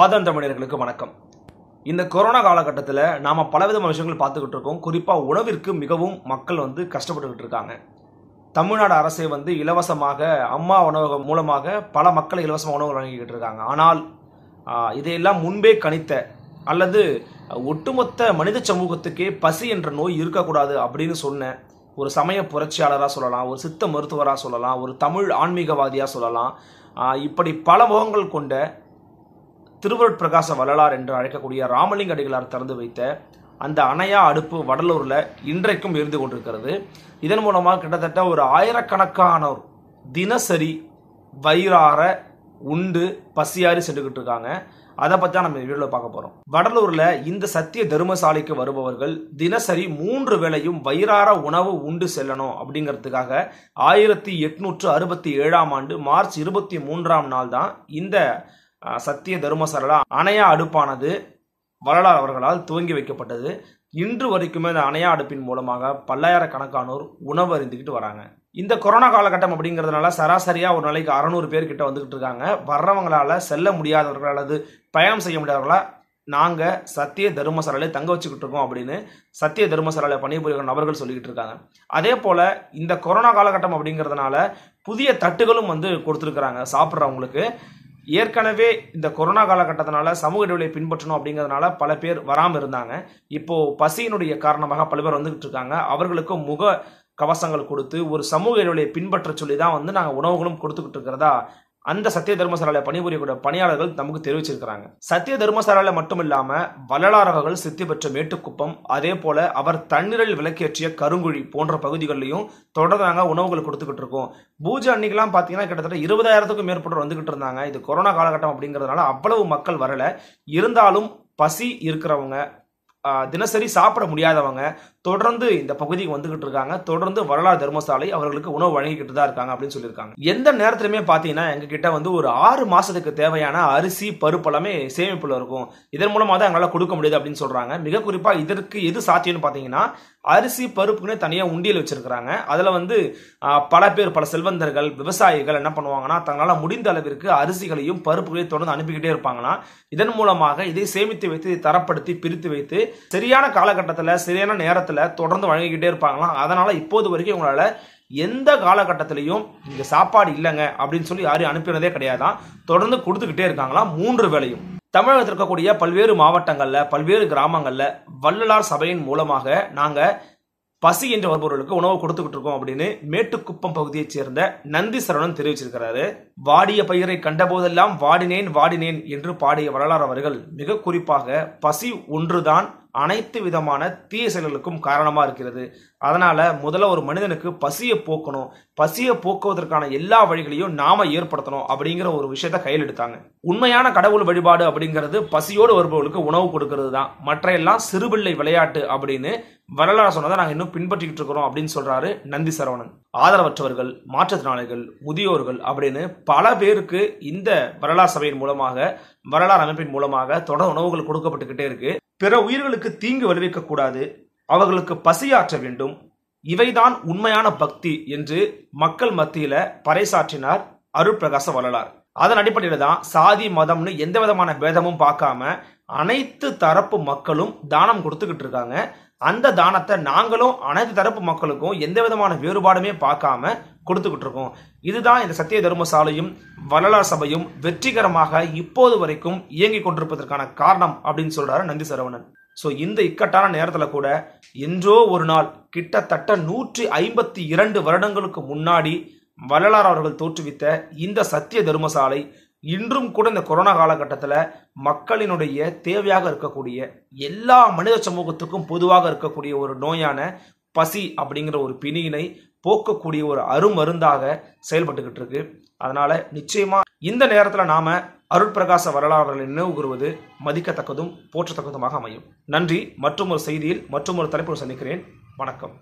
ஆதன் தமிழர்களுக்கு வணக்கம் இந்த கொரோனா காலகட்டத்தில் நாம் பலவிதமான விஷயங்கள் பார்த்துக்கிட்டு இருக்கோம் குறிப்பாக உணவிற்கு மிகவும் மக்கள் வந்து கஷ்டப்பட்டுக்கிட்டு இருக்காங்க தமிழ்நாடு அரசே வந்து இலவசமாக அம்மா உணவகம் மூலமாக பல மக்களை இலவசமாக உணவு வழங்கிக்கிட்டு இருக்காங்க ஆனால் இதையெல்லாம் முன்பே கணித்த அல்லது ஒட்டுமொத்த மனித சமூகத்துக்கே பசி என்ற நோய் இருக்கக்கூடாது அப்படின்னு சொன்ன ஒரு சமய புரட்சியாளராக சொல்லலாம் ஒரு சித்த மருத்துவராக சொல்லலாம் ஒரு தமிழ் ஆன்மீகவாதியாக சொல்லலாம் இப்படி பல முகங்கள் கொண்ட திருவருட்பிரகாச வள்ளலார் என்று அழைக்கக்கூடிய ராமலிங்க அடிகளார் திறந்து வைத்த அந்த அணையா அடுப்பு வடலூரில் இன்றைக்கும் இருந்து கொண்டிருக்கிறது இதன் மூலமாக கிட்டத்தட்ட ஒரு ஆயிரக்கணக்கானோர் தினசரி வயிறார உண்டு பசியாரி சென்றுக்கிட்டு இருக்காங்க அதை பற்றி தான் நம்ம வீடியோவில் பார்க்க போகிறோம் வடலூரில் இந்த சத்திய தர்மசாலைக்கு வருபவர்கள் தினசரி மூன்று வேளையும் வயிறார உணவு உண்டு செல்லணும் அப்படிங்கிறதுக்காக ஆயிரத்தி எட்நூற்று அறுபத்தி ஏழாம் ஆண்டு மார்ச் இருபத்தி மூன்றாம் நாள் தான் இந்த சத்திய சரளா அணையா அடுப்பானது வரலாறு அவர்களால் துவங்கி வைக்கப்பட்டது இன்று வரைக்குமே இந்த அணையா அடுப்பின் மூலமாக பல்லாயிரக்கணக்கானோர் உணவு அறிந்துக்கிட்டு வராங்க இந்த கொரோனா காலகட்டம் அப்படிங்கிறதுனால சராசரியாக ஒரு நாளைக்கு அறநூறு பேர்கிட்ட வந்துக்கிட்டு இருக்காங்க வர்றவங்களால் செல்ல முடியாதவர்கள் அல்லது பயணம் செய்ய முடியாதவர்களால் நாங்கள் சத்திய தருமசாலையை தங்க வச்சுக்கிட்டு இருக்கோம் அப்படின்னு சத்திய தர்மசாலையில் பணிபுரிகள் நபர்கள் சொல்லிக்கிட்டு இருக்காங்க அதே போல் இந்த கொரோனா காலகட்டம் அப்படிங்கிறதுனால புதிய தட்டுகளும் வந்து கொடுத்துருக்குறாங்க சாப்பிட்றவங்களுக்கு ஏற்கனவே இந்த கொரோனா காலகட்டத்தினால சமூக இடைவெளியை பின்பற்றணும் அப்படிங்கிறதுனால பல பேர் வராமல் இருந்தாங்க இப்போது பசியினுடைய காரணமாக பல பேர் வந்துக்கிட்டு இருக்காங்க அவர்களுக்கு முக கவசங்கள் கொடுத்து ஒரு சமூக இடைவெளியை பின்பற்ற சொல்லி தான் வந்து நாங்கள் உணவுகளும் கொடுத்துக்கிட்டு இருக்கிறதா அந்த சத்திய தர்மசாலையில் பணிபுரியக்கூடிய பணியாளர்கள் நமக்கு தெரிவிச்சிருக்கிறாங்க சத்திய தர்மசாலையில் மட்டும் இல்லாம வள்ளலார் சித்தி பெற்ற மேட்டுக்குப்பம் அதே போல அவர் தண்ணீரில் விளக்கேற்றிய கருங்குழி போன்ற பகுதிகளிலையும் தொடர்ந்து உணவுகள் கொடுத்துக்கிட்டு இருக்கோம் பூஜை அன்னைக்கெல்லாம் பாத்தீங்கன்னா கிட்டத்தட்ட இருபதாயிரத்துக்கும் மேற்பட்டவர் வந்துகிட்டு இருந்தாங்க இது கொரோனா காலகட்டம் அப்படிங்கிறதுனால அவ்வளவு மக்கள் வரல இருந்தாலும் பசி இருக்கிறவங்க தினசரி சாப்பிட முடியாதவங்க தொடர்ந்து இந்த பகுதிக்கு வந்துகிட்டு இருக்காங்க தொடர்ந்து வரலாறு தர்மசாலை அவர்களுக்கு உணவு வழங்கிக்கிட்டு தான் இருக்காங்க அப்படின்னு சொல்லியிருக்காங்க எந்த நேரத்திலுமே பார்த்தீங்கன்னா எங்ககிட்ட வந்து ஒரு ஆறு மாதத்துக்கு தேவையான அரிசி பருப்பெல்லாமே சேமிப்பில் இருக்கும் இதன் மூலமாக தான் எங்களால் கொடுக்க முடியுது அப்படின்னு சொல்கிறாங்க மிக குறிப்பாக இதற்கு எது சாத்தியம்னு பார்த்தீங்கன்னா அரிசி பருப்புக்குன்னு தனியாக உண்டியல் வச்சுருக்கிறாங்க அதில் வந்து பல பேர் பல செல்வந்தர்கள் விவசாயிகள் என்ன பண்ணுவாங்கன்னா தங்களால் முடிந்த அளவிற்கு அரிசிகளையும் பருப்புகளையும் தொடர்ந்து அனுப்பிக்கிட்டே இருப்பாங்கன்னா இதன் மூலமாக இதை சேமித்து வைத்து தரப்படுத்தி பிரித்து வைத்து சரியான காலகட்டத்தில் சரியான நேரத்தில் இடத்துல தொடர்ந்து வழங்கிக்கிட்டே இருப்பாங்களாம் அதனால் இப்போது வரைக்கும் உங்களால் எந்த காலகட்டத்திலையும் இங்கே சாப்பாடு இல்லைங்க அப்படின்னு சொல்லி யாரும் அனுப்பினதே கிடையாதான் தொடர்ந்து கொடுத்துக்கிட்டே இருக்காங்களாம் மூன்று வேலையும் தமிழகத்தில் இருக்கக்கூடிய பல்வேறு மாவட்டங்களில் பல்வேறு கிராமங்களில் வள்ளலார் சபையின் மூலமாக நாங்கள் பசி என்ற வருபவர்களுக்கு உணவு கொடுத்துக்கிட்டு இருக்கோம் அப்படின்னு மேட்டுக்குப்பம் பகுதியைச் சேர்ந்த நந்தி தெரிவிச்சிருக்கிறாரு வாடிய பயிரை கண்டபோதெல்லாம் வாடினேன் வாடினேன் என்று பாடிய வரலாறு அவர்கள் மிக குறிப்பாக பசி ஒன்றுதான் அனைத்து விதமான தீய செயல்களுக்கும் காரணமாக இருக்கிறது அதனால் முதல்ல ஒரு மனிதனுக்கு பசியை போக்கணும் பசியை போக்குவதற்கான எல்லா வழிகளையும் நாம் ஏற்படுத்தணும் அப்படிங்கிற ஒரு விஷயத்த கையில் எடுத்தாங்க உண்மையான கடவுள் வழிபாடு அப்படிங்கிறது பசியோடு வருபவர்களுக்கு உணவு கொடுக்கறது தான் மற்ற எல்லாம் சிறுபிள்ளை விளையாட்டு அப்படின்னு வரலாறு சொன்னதை நாங்கள் இன்னும் பின்பற்றிக்கிட்டு இருக்கிறோம் அப்படின்னு சொல்கிறாரு நந்தி சரவணன் ஆதரவற்றவர்கள் மாற்றுத்திறனாளிகள் முதியோர்கள் அப்படின்னு பல பேருக்கு இந்த வரலாறு சபையின் மூலமாக வரலாறு அமைப்பின் மூலமாக தொடர் உணவுகள் கொடுக்கப்பட்டுக்கிட்டே இருக்கு பிற உயிர்களுக்கு தீங்கு விளைவிக்கக்கூடாது அவர்களுக்கு பசியாற்ற வேண்டும் இவைதான் உண்மையான பக்தி என்று மக்கள் மத்தியில பறைசாற்றினார் அருட்பிரகாச வள்ளலார் அதன் அடிப்படையில் தான் சாதி மதம்னு எந்த விதமான பேதமும் பார்க்காம அனைத்து தரப்பு மக்களும் தானம் கொடுத்துக்கிட்டு இருக்காங்க அந்த தானத்தை நாங்களும் அனைத்து தரப்பு மக்களுக்கும் எந்த விதமான வேறுபாடுமே பார்க்காம கொடுத்துக்கிட்டு இருக்கோம் இதுதான் இந்த சத்திய சாலையும் வள்ளலார் சபையும் வெற்றிகரமாக இப்போது வரைக்கும் இயங்கி கொண்டிருப்பதற்கான காரணம் அப்படின்னு சொல்றாரு நந்தி சரவணன் ஸோ இந்த இக்கட்டான நேரத்தில் கூட என்றோ ஒரு நாள் கிட்டத்தட்ட நூற்றி ஐம்பத்தி இரண்டு வருடங்களுக்கு முன்னாடி வள்ளலார் அவர்கள் தோற்றுவித்த இந்த சத்திய தர்மசாலை இன்றும் கூட இந்த கொரோனா காலகட்டத்தில் மக்களினுடைய தேவையாக இருக்கக்கூடிய எல்லா மனித சமூகத்துக்கும் பொதுவாக இருக்கக்கூடிய ஒரு நோயான பசி அப்படிங்கிற ஒரு பிணியினை போக்கக்கூடிய ஒரு அருமருந்தாக செயல்பட்டுக்கிட்டு இருக்கு அதனால நிச்சயமா இந்த நேரத்தில் நாம அருட்பிரகாச வரலாறுகளை நினைவு கூறுவது மதிக்கத்தக்கதும் போற்றத்தக்கதுமாக அமையும் நன்றி மற்றும் ஒரு செய்தியில் மற்றும் ஒரு தலைப்பு சந்திக்கிறேன் வணக்கம்